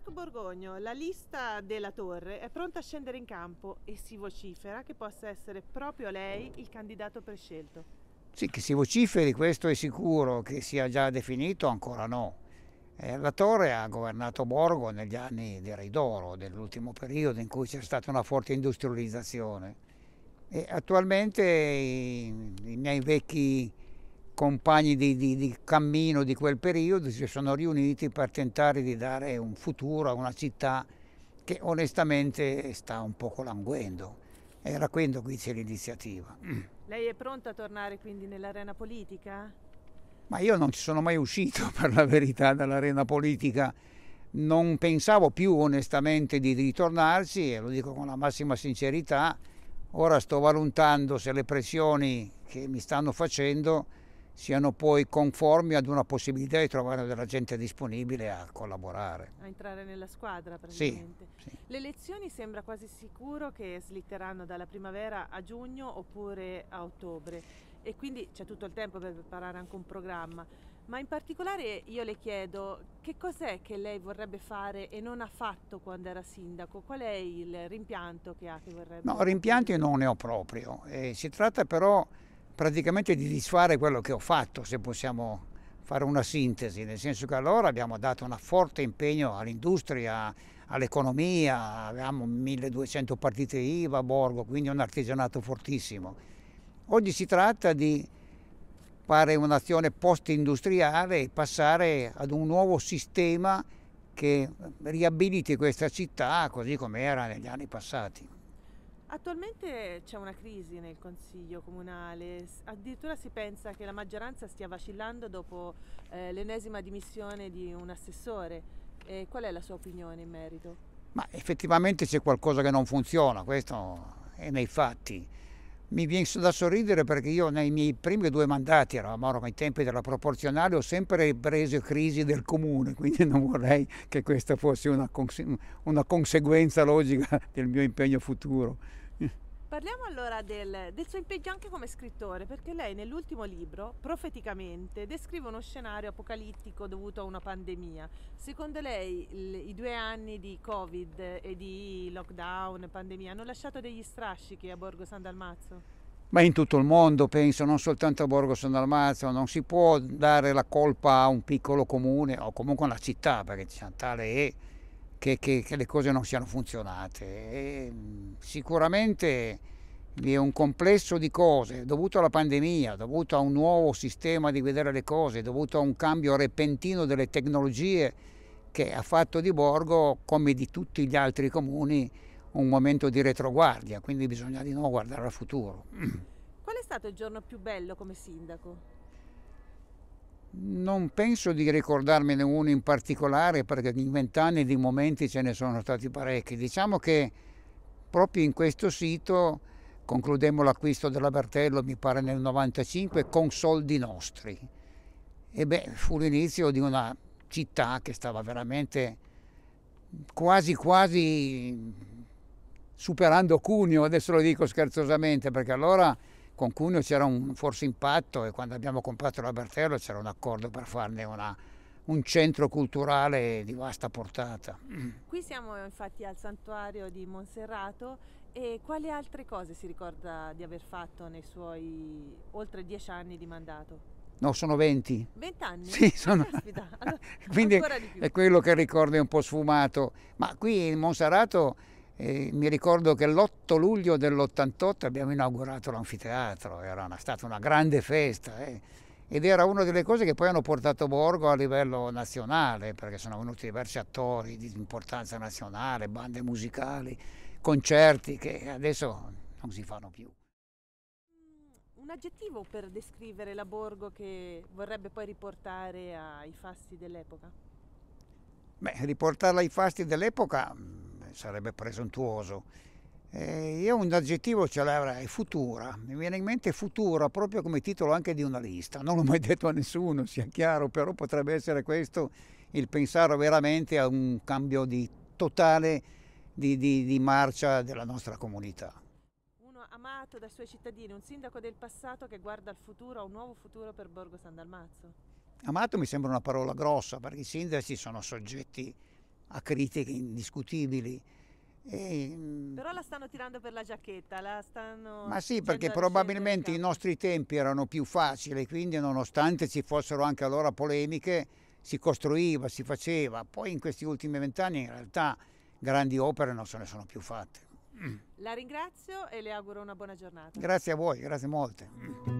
Marco Borgogno, la lista della Torre è pronta a scendere in campo e si vocifera che possa essere proprio lei il candidato prescelto. Sì, che si vociferi questo è sicuro, che sia già definito ancora no. Eh, la Torre ha governato Borgo negli anni direi d'oro, dell'ultimo periodo in cui c'è stata una forte industrializzazione. E attualmente i, i miei vecchi compagni di, di, di, cammino di quel periodo si sono riuniti per tentare di dare un futuro a una città che onestamente sta un po' languendo. Era quando qui c'è l'iniziativa. Lei è pronta a tornare quindi nell'arena politica? Ma io non ci sono mai uscito, per la verità, dall'arena politica. Non pensavo più onestamente di ritornarci e lo dico con la massima sincerità. Ora sto valutando se le pressioni che mi stanno facendo siano poi conformi ad una possibilità di trovare della gente disponibile a collaborare. A entrare nella squadra praticamente. Sì, sì. Le elezioni sembra quasi sicuro che slitteranno dalla primavera a giugno oppure a ottobre e quindi c'è tutto il tempo per preparare anche un programma. Ma in particolare io le chiedo che cos'è che lei vorrebbe fare e non ha fatto quando era sindaco? Qual è il rimpianto che ha che vorrebbe? No, rimpianti non ne ho proprio. Eh, si tratta però praticamente di disfare quello che ho fatto, se possiamo fare una sintesi, nel senso che allora abbiamo dato un forte impegno all'industria, all'economia, avevamo 1200 partite IVA a Borgo, quindi un artigianato fortissimo. Oggi si tratta di fare un'azione post-industriale e passare ad un nuovo sistema che riabiliti questa città così come era negli anni passati. Attualmente c'è una crisi nel Consiglio comunale, addirittura si pensa che la maggioranza stia vacillando dopo eh, l'ennesima dimissione di un assessore. E qual è la sua opinione in merito? Ma effettivamente c'è qualcosa che non funziona, questo è nei fatti mi viene da sorridere perché io nei miei primi due mandati, eravamo ai tempi della proporzionale, ho sempre preso crisi del comune, quindi non vorrei che questa fosse una, cons una conseguenza logica del mio impegno futuro. Parliamo allora del, del, suo impegno anche come scrittore, perché lei nell'ultimo libro, profeticamente, descrive uno scenario apocalittico dovuto a una pandemia. Secondo lei il, i due anni di Covid e di lockdown, pandemia, hanno lasciato degli strascichi a Borgo San Dalmazzo? Ma in tutto il mondo penso, non soltanto a Borgo San Dalmazzo, non si può dare la colpa a un piccolo comune o comunque a una città, perché tale è che, che, che le cose non siano funzionate. E mm, sicuramente vi è un complesso di cose dovuto alla pandemia, dovuto a un nuovo sistema di vedere le cose, dovuto a un cambio repentino delle tecnologie che ha fatto di Borgo, come di tutti gli altri comuni, un momento di retroguardia, quindi bisogna di nuovo guardare al futuro. Qual è stato il giorno più bello come sindaco? Non penso di ricordarmene uno in particolare perché in vent'anni di momenti ce ne sono stati parecchi. Diciamo che proprio in questo sito concludemmo l'acquisto della Bertello, mi pare nel 95, con soldi nostri. E beh, fu l'inizio di una città che stava veramente quasi quasi superando Cuneo, adesso lo dico scherzosamente perché allora con Cuneo c'era un forse impatto e quando abbiamo comprato la Bertello c'era un accordo per farne una, un centro culturale di vasta portata. Qui siamo infatti al santuario di Monserrato e quali altre cose si ricorda di aver fatto nei suoi oltre dieci anni di mandato? No, sono 20. 20 anni? Sì, sono... Caspita, allora, Quindi è quello che ricordo è un po' sfumato. Ma qui in Monserrato e mi ricordo che l'8 luglio dell'88 abbiamo inaugurato l'anfiteatro, era una, stata una grande festa eh? ed era una delle cose che poi hanno portato Borgo a livello nazionale, perché sono venuti diversi attori di importanza nazionale, bande musicali, concerti che adesso non si fanno più. Mm, un aggettivo per descrivere la Borgo che vorrebbe poi riportare ai fasti dell'epoca? Beh, riportarla ai fasti dell'epoca mm, sarebbe presuntuoso. E io un aggettivo ce l'avrei, futura. Mi viene in mente futura proprio come titolo anche di una lista. Non l'ho mai detto a nessuno, sia chiaro, però potrebbe essere questo il pensare veramente a un cambio di totale di, di, di marcia della nostra comunità. Uno amato dai suoi cittadini, un sindaco del passato che guarda al futuro, a un nuovo futuro per Borgo San Dalmazzo. Amato mi sembra una parola grossa perché i sindaci sono soggetti a critiche indiscutibili. E... Mm, Però la stanno tirando per la giacchetta, la stanno... Ma sì, perché probabilmente i nostri tempi erano più facili, quindi nonostante ci fossero anche allora polemiche, si costruiva, si faceva. Poi in questi ultimi vent'anni in realtà grandi opere non se ne sono più fatte. La ringrazio e le auguro una buona giornata. Grazie a voi, grazie molte.